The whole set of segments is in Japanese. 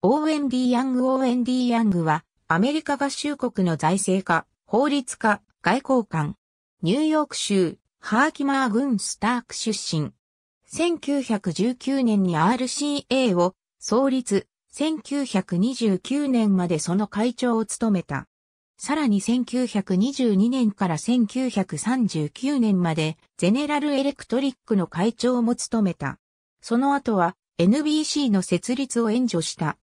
オーエン・ディ・ヤング・オーエン・ディ・ヤングは、アメリカ合衆国の財政家、法律家、外交官、ニューヨーク州、ハーキマー郡スターク出身。1919年に RCA を創立、1929年までその会長を務めた。さらに1922年から1939年までゼネラルエレクトリックの会長も務めた。その後は NBC の設立を援助した。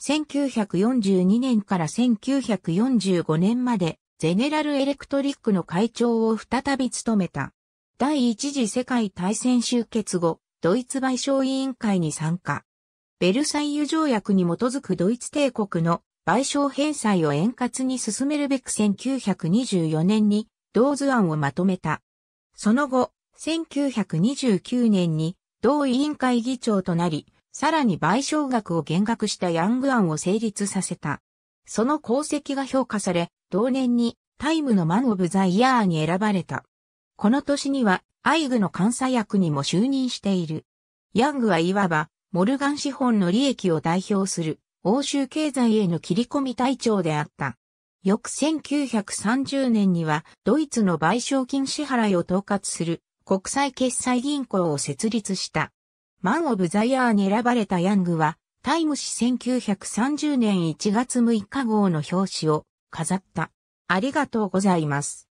1942年から1945年まで、ゼネラルエレクトリックの会長を再び務めた。第一次世界大戦終結後、ドイツ賠償委員会に参加。ベルサイユ条約に基づくドイツ帝国の賠償返済を円滑に進めるべく1924年に同図案をまとめた。その後、1929年に同委員会議長となり、さらに賠償額を減額したヤング案を成立させた。その功績が評価され、同年にタイムのマン・オブ・ザ・イヤーに選ばれた。この年には、アイグの監査役にも就任している。ヤングはいわば、モルガン資本の利益を代表する、欧州経済への切り込み隊長であった。翌1930年には、ドイツの賠償金支払いを統括する国際決済銀行を設立した。マン・オブ・ザ・ヤーに選ばれたヤングは、タイム誌1930年1月6日号の表紙を飾った。ありがとうございます。